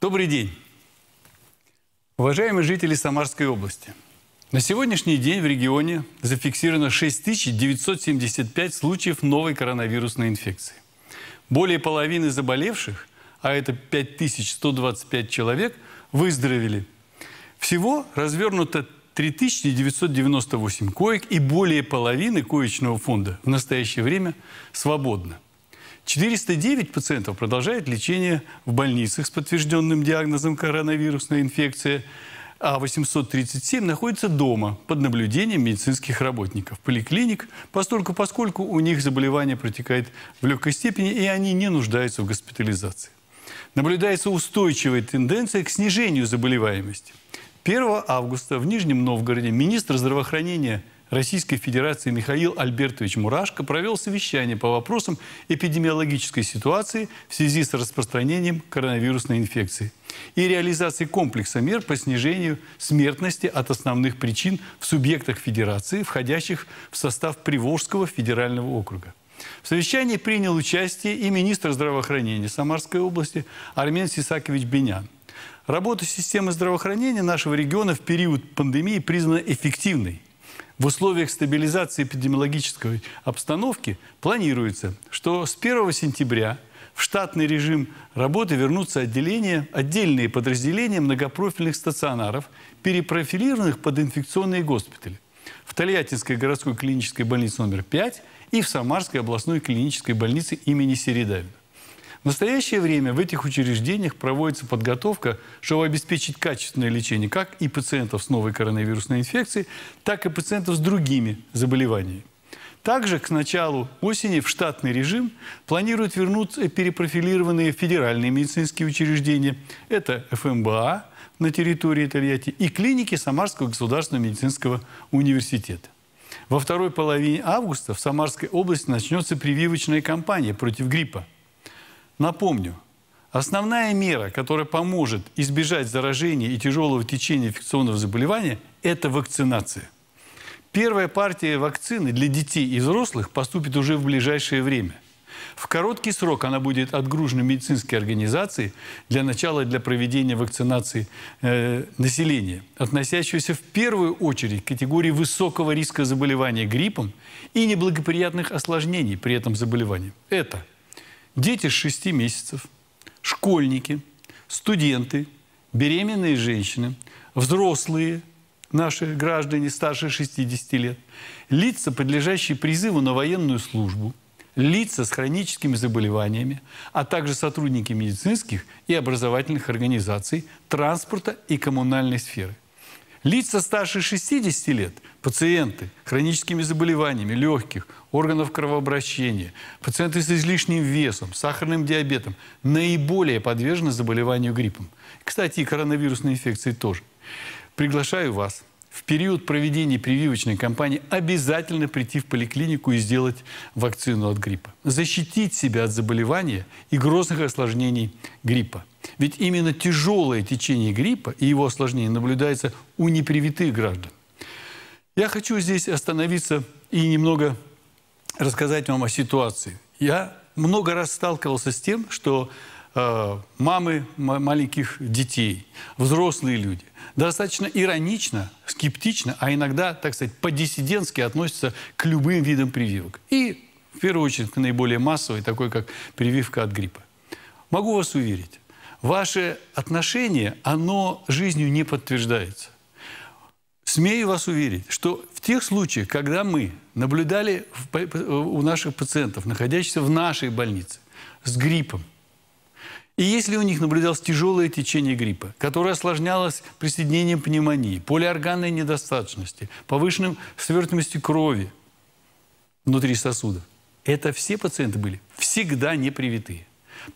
Добрый день. Уважаемые жители Самарской области, на сегодняшний день в регионе зафиксировано 6975 случаев новой коронавирусной инфекции. Более половины заболевших, а это 5125 человек, выздоровели. Всего развернуто 3998 коек и более половины коечного фонда в настоящее время свободно. 409 пациентов продолжает лечение в больницах с подтвержденным диагнозом коронавирусной инфекции, а 837 находится дома под наблюдением медицинских работников поликлиник, поскольку, поскольку у них заболевание протекает в легкой степени и они не нуждаются в госпитализации. Наблюдается устойчивая тенденция к снижению заболеваемости. 1 августа в Нижнем Новгороде министр здравоохранения – Российской Федерации Михаил Альбертович Мурашко провел совещание по вопросам эпидемиологической ситуации в связи с распространением коронавирусной инфекции и реализации комплекса мер по снижению смертности от основных причин в субъектах Федерации, входящих в состав Приволжского федерального округа. В совещании принял участие и министр здравоохранения Самарской области Армен Сисакович Бенян. Работа системы здравоохранения нашего региона в период пандемии признана эффективной – в условиях стабилизации эпидемиологической обстановки планируется, что с 1 сентября в штатный режим работы вернутся отделения, отдельные подразделения многопрофильных стационаров, перепрофилированных под инфекционные госпитали. В Тольяттинской городской клинической больнице номер 5 и в Самарской областной клинической больнице имени Середавина. В настоящее время в этих учреждениях проводится подготовка, чтобы обеспечить качественное лечение как и пациентов с новой коронавирусной инфекцией, так и пациентов с другими заболеваниями. Также к началу осени в штатный режим планируют вернуться перепрофилированные федеральные медицинские учреждения. Это ФМБА на территории Тольятти и клиники Самарского государственного медицинского университета. Во второй половине августа в Самарской области начнется прививочная кампания против гриппа. Напомню, основная мера, которая поможет избежать заражения и тяжелого течения инфекционного заболевания, это вакцинация. Первая партия вакцины для детей и взрослых поступит уже в ближайшее время. В короткий срок она будет отгружена медицинской организации для начала для проведения вакцинации э, населения, относящегося в первую очередь к категории высокого риска заболевания гриппом и неблагоприятных осложнений при этом заболевании. Это дети с 6 месяцев, школьники, студенты, беременные женщины, взрослые наши граждане старше 60 лет, лица, подлежащие призыву на военную службу, лица с хроническими заболеваниями, а также сотрудники медицинских и образовательных организаций, транспорта и коммунальной сферы. Лица старше 60 лет – пациенты хроническими заболеваниями легких, органов кровообращения, пациенты с излишним весом, сахарным диабетом наиболее подвержены заболеванию гриппом. Кстати, и коронавирусной инфекции тоже. Приглашаю вас в период проведения прививочной кампании обязательно прийти в поликлинику и сделать вакцину от гриппа. Защитить себя от заболевания и грозных осложнений гриппа. Ведь именно тяжелое течение гриппа и его осложнение наблюдается у непривитых граждан. Я хочу здесь остановиться и немного рассказать вам о ситуации. Я много раз сталкивался с тем, что э, мамы маленьких детей, взрослые люди, достаточно иронично, скептично, а иногда, так сказать, по-диссидентски относятся к любым видам прививок. И, в первую очередь, к наиболее массовой, такой как прививка от гриппа. Могу вас уверить, ваше отношение, оно жизнью не подтверждается. Смею вас уверить, что в тех случаях, когда мы наблюдали у наших пациентов, находящихся в нашей больнице, с гриппом, и если у них наблюдалось тяжелое течение гриппа, которое осложнялось присоединением пневмонии, полиорганной недостаточности, повышенным свертываемостью крови внутри сосуда, это все пациенты были всегда непривитые.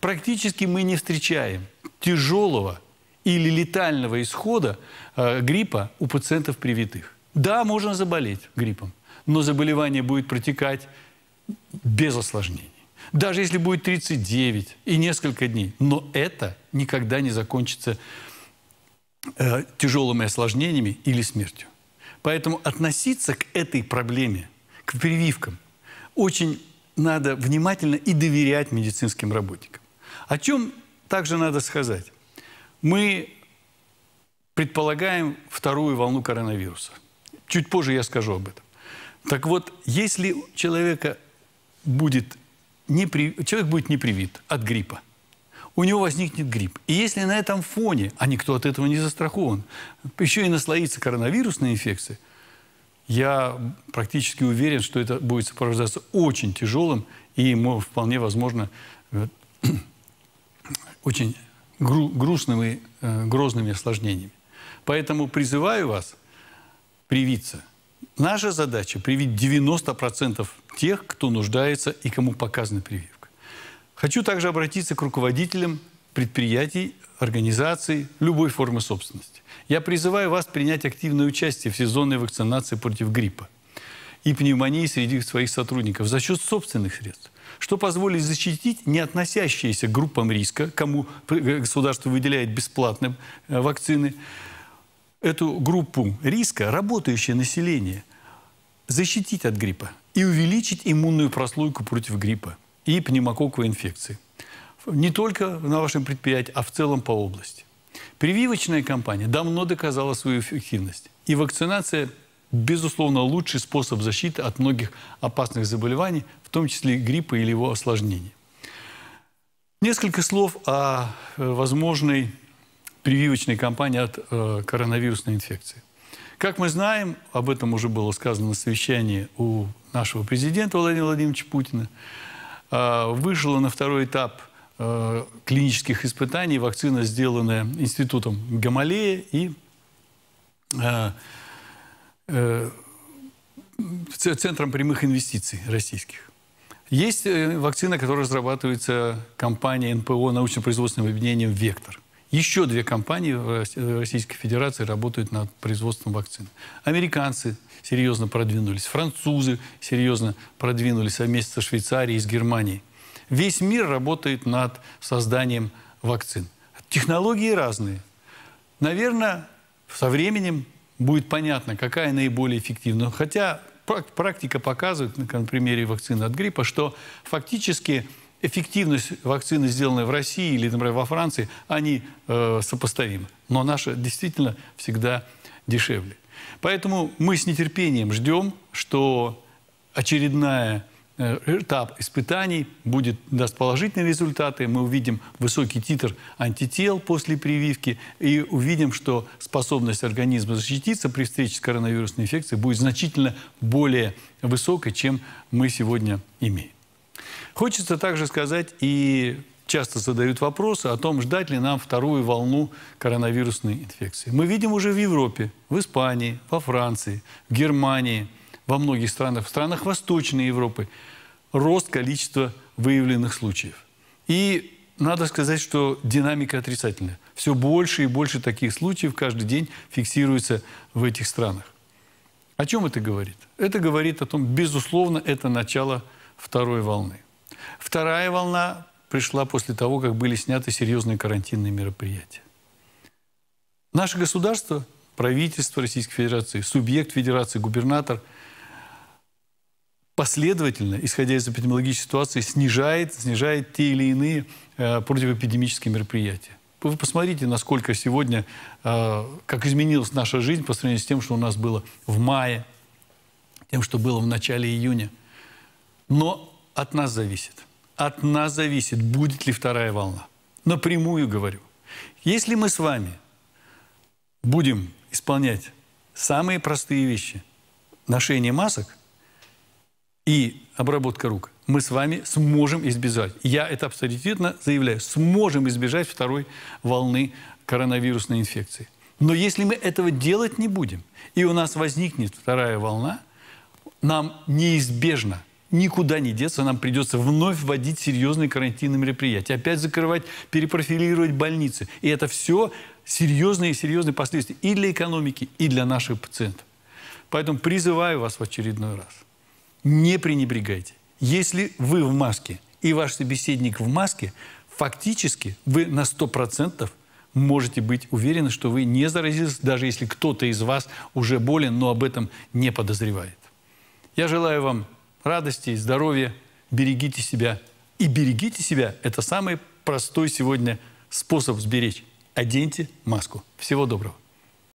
Практически мы не встречаем тяжелого или летального исхода э, гриппа у пациентов привитых. Да, можно заболеть гриппом, но заболевание будет протекать без осложнений. Даже если будет 39 и несколько дней. Но это никогда не закончится э, тяжелыми осложнениями или смертью. Поэтому относиться к этой проблеме, к прививкам, очень надо внимательно и доверять медицинским работникам. О чем также надо сказать? мы предполагаем вторую волну коронавируса. Чуть позже я скажу об этом. Так вот, если человека будет не при... человек будет не привит от гриппа, у него возникнет грипп. И если на этом фоне, а никто от этого не застрахован, еще и наслоится коронавирусной инфекцией, я практически уверен, что это будет сопровождаться очень тяжелым и ему вполне возможно э, очень гру грустными, э, грозными осложнениями. Поэтому призываю вас привиться. Наша задача – привить 90% тех, кто нуждается и кому показана прививка. Хочу также обратиться к руководителям предприятий, организаций, любой формы собственности. Я призываю вас принять активное участие в сезонной вакцинации против гриппа и пневмонии среди своих сотрудников за счет собственных средств что позволит защитить не относящиеся к группам риска, кому э, государство выделяет бесплатно э, вакцины, эту группу риска, работающее население, защитить от гриппа и увеличить иммунную прослойку против гриппа и пневмококковой инфекции. Не только на вашем предприятии, а в целом по области. Прививочная кампания давно доказала свою эффективность. И вакцинация безусловно, лучший способ защиты от многих опасных заболеваний, в том числе гриппа или его осложнений. Несколько слов о э, возможной прививочной кампании от э, коронавирусной инфекции. Как мы знаем, об этом уже было сказано на совещании у нашего президента Владимира Владимировича Путина, э, вышла на второй этап э, клинических испытаний вакцина, сделанная Институтом Гамалея и э, Э, центром прямых инвестиций российских. Есть э, вакцина, которая разрабатывается компанией НПО, научно-производственным объединением «Вектор». Еще две компании в э, Российской Федерации работают над производством вакцин. Американцы серьезно продвинулись, французы серьезно продвинулись, а вместе со Швейцарией и с Германией. Весь мир работает над созданием вакцин. Технологии разные. Наверное, со временем будет понятно, какая наиболее эффективна. Хотя практика показывает, на примере вакцины от гриппа, что фактически эффективность вакцины, сделанной в России или, например, во Франции, они э, сопоставимы. Но наша действительно всегда дешевле. Поэтому мы с нетерпением ждем, что очередная Э, этап испытаний будет, даст положительные результаты. Мы увидим высокий титр антител после прививки и увидим, что способность организма защититься при встрече с коронавирусной инфекцией будет значительно более высокой, чем мы сегодня имеем. Хочется также сказать и часто задают вопросы о том, ждать ли нам вторую волну коронавирусной инфекции. Мы видим уже в Европе, в Испании, во Франции, в Германии – во многих странах, в странах Восточной Европы, рост количества выявленных случаев. И надо сказать, что динамика отрицательная. Все больше и больше таких случаев каждый день фиксируется в этих странах. О чем это говорит? Это говорит о том, безусловно, это начало второй волны. Вторая волна пришла после того, как были сняты серьезные карантинные мероприятия. Наше государство, правительство Российской Федерации, субъект Федерации, губернатор – последовательно, исходя из эпидемиологической ситуации, снижает, снижает те или иные э, противоэпидемические мероприятия. Вы посмотрите, насколько сегодня, э, как изменилась наша жизнь по сравнению с тем, что у нас было в мае, тем, что было в начале июня. Но от нас зависит. От нас зависит, будет ли вторая волна. Напрямую говорю. Если мы с вами будем исполнять самые простые вещи, ношение масок – и обработка рук, мы с вами сможем избежать. Я это авторитетно заявляю. Сможем избежать второй волны коронавирусной инфекции. Но если мы этого делать не будем, и у нас возникнет вторая волна, нам неизбежно никуда не деться, нам придется вновь вводить серьезные карантинные мероприятия, опять закрывать, перепрофилировать больницы. И это все серьезные и серьезные последствия и для экономики, и для наших пациентов. Поэтому призываю вас в очередной раз – не пренебрегайте. Если вы в маске и ваш собеседник в маске, фактически вы на 100% можете быть уверены, что вы не заразились, даже если кто-то из вас уже болен, но об этом не подозревает. Я желаю вам радости и здоровья. Берегите себя. И берегите себя – это самый простой сегодня способ сберечь. Оденьте маску. Всего доброго.